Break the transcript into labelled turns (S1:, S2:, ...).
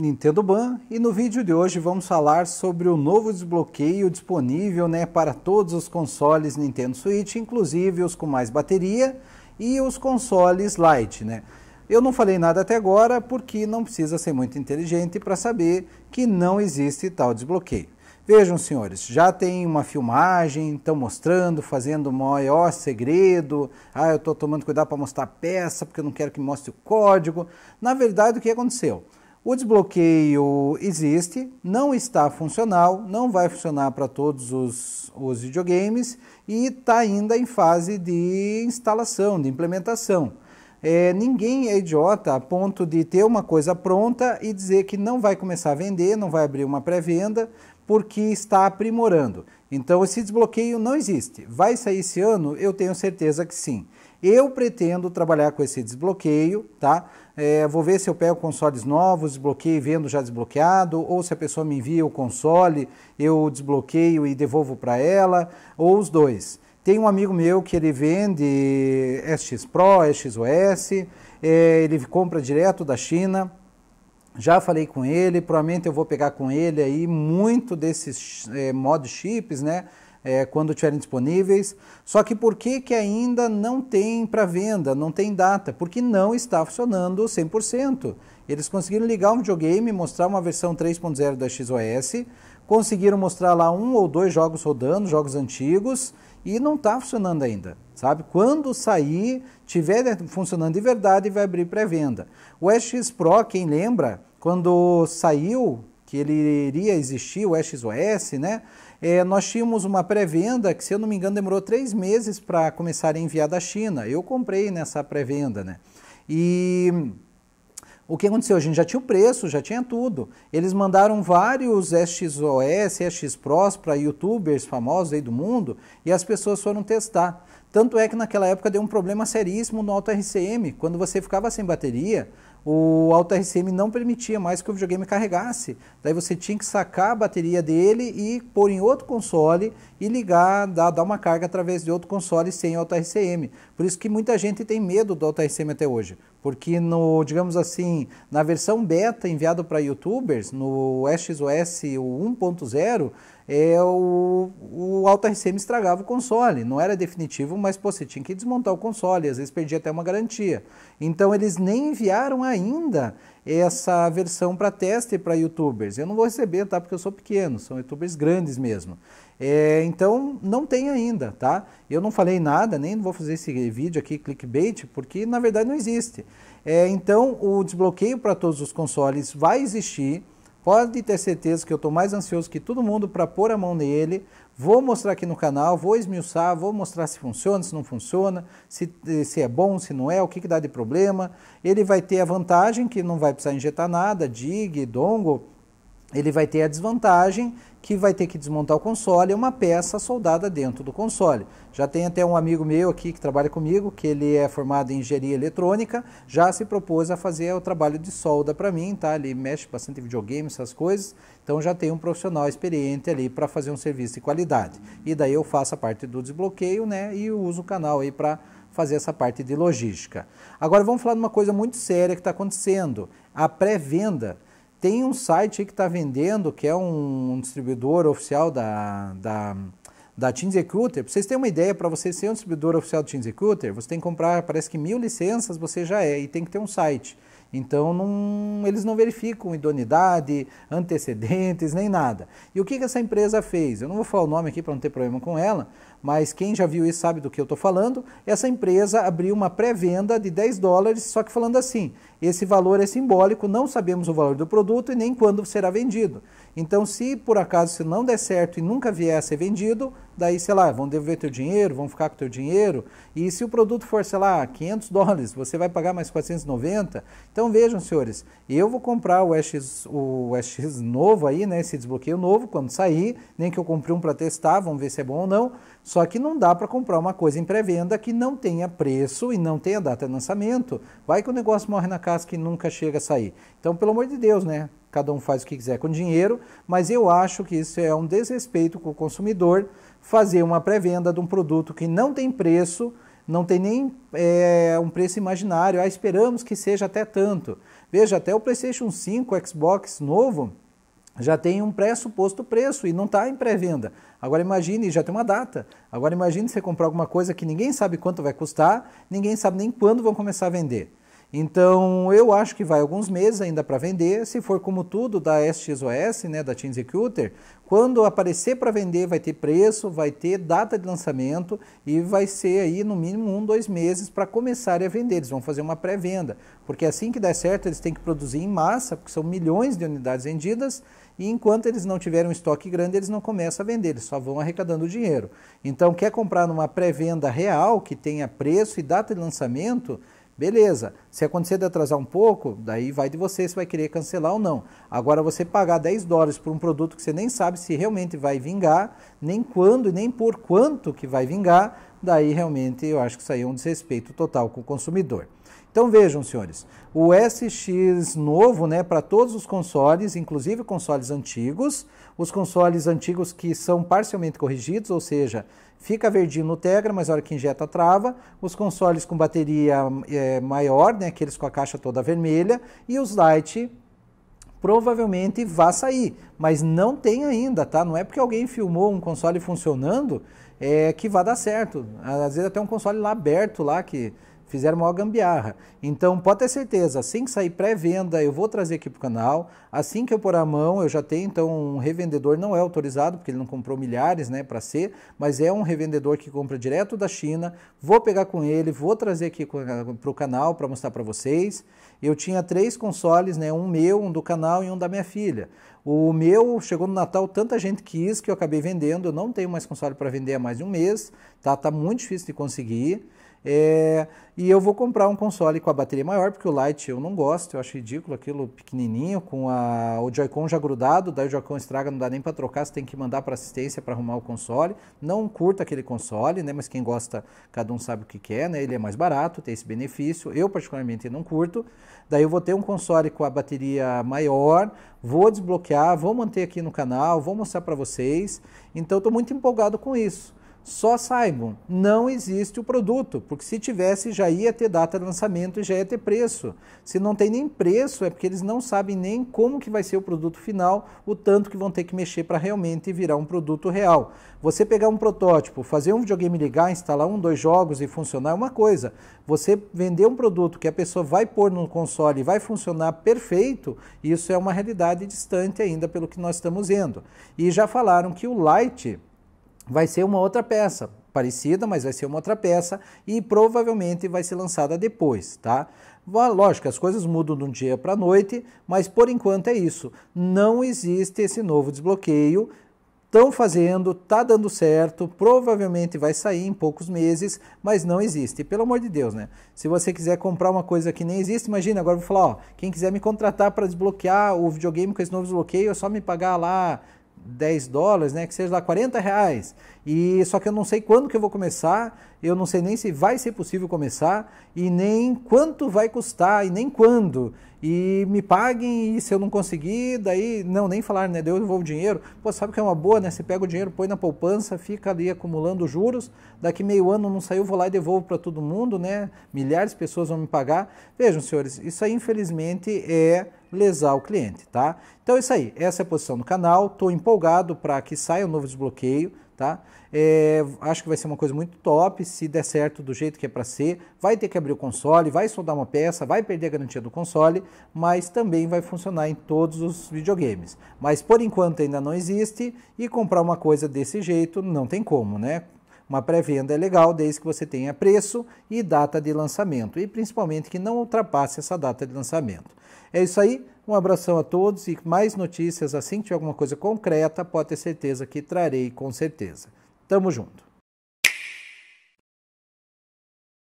S1: Nintendo Ban e no vídeo de hoje vamos falar sobre o novo desbloqueio disponível né, para todos os consoles Nintendo Switch, inclusive os com mais bateria e os consoles Lite. Né? Eu não falei nada até agora porque não precisa ser muito inteligente para saber que não existe tal desbloqueio. Vejam, senhores, já tem uma filmagem, estão mostrando, fazendo o maior segredo. Ah, eu estou tomando cuidado para mostrar a peça porque eu não quero que mostre o código. Na verdade, o que aconteceu? O desbloqueio existe, não está funcional, não vai funcionar para todos os, os videogames e está ainda em fase de instalação, de implementação. É, ninguém é idiota a ponto de ter uma coisa pronta e dizer que não vai começar a vender, não vai abrir uma pré-venda, porque está aprimorando. Então, esse desbloqueio não existe. Vai sair esse ano? Eu tenho certeza que sim. Eu pretendo trabalhar com esse desbloqueio, tá? É, vou ver se eu pego consoles novos, desbloqueio vendo já desbloqueado, ou se a pessoa me envia o console, eu desbloqueio e devolvo para ela, ou os dois. Tem um amigo meu que ele vende SX Pro, SXOS, é, ele compra direto da China. Já falei com ele, provavelmente eu vou pegar com ele aí muito desses é, mod chips, né? é, quando estiverem disponíveis. Só que por que, que ainda não tem para venda, não tem data? Porque não está funcionando 100%. Eles conseguiram ligar um videogame, mostrar uma versão 3.0 da XOS, conseguiram mostrar lá um ou dois jogos rodando, jogos antigos, e não está funcionando ainda, sabe? Quando sair, tiver funcionando de verdade, vai abrir pré-venda. O SX Pro, quem lembra, quando saiu que ele iria existir, o SXOS, né? É, nós tínhamos uma pré-venda que, se eu não me engano, demorou três meses para começar a enviar da China. Eu comprei nessa pré-venda, né? E o que aconteceu? A gente já tinha o preço, já tinha tudo. Eles mandaram vários XOS, SX Pros para youtubers famosos aí do mundo e as pessoas foram testar. Tanto é que naquela época deu um problema seríssimo no Auto RCM. Quando você ficava sem bateria, o AutoRCM não permitia mais que o videogame carregasse. Daí você tinha que sacar a bateria dele e pôr em outro console e ligar, dar, dar uma carga através de outro console sem o AutoRCM. Por isso que muita gente tem medo do AutoRCM até hoje porque no, digamos assim, na versão beta enviada para youtubers, no SOS 1.0, é o, o AltaRCM estragava o console, não era definitivo, mas pô, você tinha que desmontar o console, às vezes perdia até uma garantia. Então eles nem enviaram ainda essa versão para teste para youtubers. Eu não vou receber, tá? Porque eu sou pequeno, são youtubers grandes mesmo. É, então não tem ainda, tá? Eu não falei nada, nem vou fazer esse vídeo aqui clickbait, porque na verdade não existe. É, então o desbloqueio para todos os consoles vai existir. Pode ter certeza que eu estou mais ansioso que todo mundo para pôr a mão nele. Vou mostrar aqui no canal, vou esmiuçar, vou mostrar se funciona, se não funciona, se, se é bom, se não é, o que, que dá de problema. Ele vai ter a vantagem que não vai precisar injetar nada, DIG, dongle. Ele vai ter a desvantagem que vai ter que desmontar o console, é uma peça soldada dentro do console. Já tem até um amigo meu aqui que trabalha comigo, que ele é formado em engenharia eletrônica, já se propôs a fazer o trabalho de solda para mim, tá? Ele mexe bastante em videogame, essas coisas, então já tem um profissional experiente ali para fazer um serviço de qualidade. E daí eu faço a parte do desbloqueio, né? E uso o canal aí para fazer essa parte de logística. Agora vamos falar de uma coisa muito séria que está acontecendo, a pré-venda tem um site que está vendendo, que é um distribuidor oficial da, da, da Team Executor. Para vocês terem uma ideia, para você ser um distribuidor oficial do Team Executor, você tem que comprar, parece que mil licenças, você já é, e tem que ter um site. Então, não, eles não verificam idoneidade, antecedentes, nem nada. E o que, que essa empresa fez? Eu não vou falar o nome aqui para não ter problema com ela, mas quem já viu isso sabe do que eu estou falando. Essa empresa abriu uma pré-venda de 10 dólares, só que falando assim: esse valor é simbólico, não sabemos o valor do produto e nem quando será vendido. Então, se por acaso se não der certo e nunca vier a ser vendido, daí, sei lá, vão devolver teu dinheiro, vão ficar com teu dinheiro, e se o produto for, sei lá, 500 dólares, você vai pagar mais 490. Então vejam, senhores, eu vou comprar o X o X novo aí, né, esse desbloqueio novo, quando sair, nem que eu compre um para testar, vamos ver se é bom ou não, só que não dá para comprar uma coisa em pré-venda que não tenha preço e não tenha data de lançamento, vai que o negócio morre na casca e nunca chega a sair. Então, pelo amor de Deus, né, cada um faz o que quiser com dinheiro, mas eu acho que isso é um desrespeito com o consumidor, fazer uma pré-venda de um produto que não tem preço, não tem nem é, um preço imaginário, ah, esperamos que seja até tanto. Veja, até o PlayStation 5, Xbox novo, já tem um pressuposto preço e não está em pré-venda. Agora imagine, já tem uma data. Agora imagine você comprar alguma coisa que ninguém sabe quanto vai custar, ninguém sabe nem quando vão começar a vender. Então, eu acho que vai alguns meses ainda para vender. Se for como tudo da SXOS, né, da Team Executor, quando aparecer para vender, vai ter preço, vai ter data de lançamento e vai ser aí no mínimo um, dois meses para começarem a vender. Eles vão fazer uma pré-venda, porque assim que der certo, eles têm que produzir em massa, porque são milhões de unidades vendidas. E enquanto eles não tiverem um estoque grande, eles não começam a vender, eles só vão arrecadando dinheiro. Então, quer comprar numa pré-venda real, que tenha preço e data de lançamento? Beleza se acontecer de atrasar um pouco, daí vai de você se vai querer cancelar ou não. Agora, você pagar 10 dólares por um produto que você nem sabe se realmente vai vingar, nem quando e nem por quanto que vai vingar, daí realmente eu acho que isso aí é um desrespeito total com o consumidor. Então vejam, senhores, o SX novo, né, para todos os consoles, inclusive consoles antigos, os consoles antigos que são parcialmente corrigidos, ou seja, fica verdinho no Tegra, mas na hora que injeta trava, os consoles com bateria é, maior, ordem, né, aqueles com a caixa toda vermelha, e os light provavelmente vai sair, mas não tem ainda, tá? Não é porque alguém filmou um console funcionando é, que vai dar certo. Às vezes até um console lá aberto lá que Fizeram uma gambiarra. Então, pode ter certeza, assim que sair pré-venda, eu vou trazer aqui para o canal. Assim que eu pôr a mão, eu já tenho, então, um revendedor, não é autorizado, porque ele não comprou milhares, né, para ser, mas é um revendedor que compra direto da China. Vou pegar com ele, vou trazer aqui para o canal para mostrar para vocês. Eu tinha três consoles, né, um meu, um do canal e um da minha filha. O meu chegou no Natal, tanta gente quis que eu acabei vendendo. Eu não tenho mais console para vender há mais de um mês, tá? Tá muito difícil de conseguir. É, e eu vou comprar um console com a bateria maior, porque o Lite eu não gosto, eu acho ridículo aquilo pequenininho, com a, o Joy-Con já grudado, daí o Joy-Con estraga, não dá nem para trocar, você tem que mandar para assistência para arrumar o console. Não curto aquele console, né, mas quem gosta, cada um sabe o que quer, né, ele é mais barato, tem esse benefício, eu particularmente não curto. Daí eu vou ter um console com a bateria maior, vou desbloquear, vou manter aqui no canal, vou mostrar para vocês. Então estou muito empolgado com isso. Só saibam, não existe o produto, porque se tivesse já ia ter data de lançamento e já ia ter preço. Se não tem nem preço, é porque eles não sabem nem como que vai ser o produto final, o tanto que vão ter que mexer para realmente virar um produto real. Você pegar um protótipo, fazer um videogame ligar, instalar um, dois jogos e funcionar é uma coisa. Você vender um produto que a pessoa vai pôr no console e vai funcionar perfeito, isso é uma realidade distante ainda pelo que nós estamos vendo. E já falaram que o Lite vai ser uma outra peça, parecida, mas vai ser uma outra peça e provavelmente vai ser lançada depois, tá? Lógico, as coisas mudam de um dia para a noite, mas por enquanto é isso. Não existe esse novo desbloqueio. Estão fazendo, tá dando certo, provavelmente vai sair em poucos meses, mas não existe. Pelo amor de Deus, né? Se você quiser comprar uma coisa que nem existe, imagina, agora vou falar, ó, quem quiser me contratar para desbloquear o videogame com esse novo desbloqueio, é só me pagar lá 10 dólares, né, que seja lá 40 reais. E só que eu não sei quando que eu vou começar, eu não sei nem se vai ser possível começar e nem quanto vai custar e nem quando e me paguem, e se eu não conseguir, daí, não, nem falar, né, eu vou o dinheiro, pô, sabe que é uma boa, né, você pega o dinheiro, põe na poupança, fica ali acumulando juros, daqui meio ano não saiu, vou lá e devolvo para todo mundo, né, milhares de pessoas vão me pagar, vejam, senhores, isso aí, infelizmente, é lesar o cliente, tá? Então é isso aí, essa é a posição do canal, estou empolgado para que saia um novo desbloqueio, tá? É, acho que vai ser uma coisa muito top, se der certo do jeito que é para ser, vai ter que abrir o console, vai soldar uma peça, vai perder a garantia do console, mas também vai funcionar em todos os videogames. Mas por enquanto ainda não existe e comprar uma coisa desse jeito não tem como, né? Uma pré-venda é legal desde que você tenha preço e data de lançamento e principalmente que não ultrapasse essa data de lançamento. É isso aí. Um abração a todos e mais notícias assim que tiver alguma coisa concreta, pode ter certeza que trarei com certeza. Tamo junto.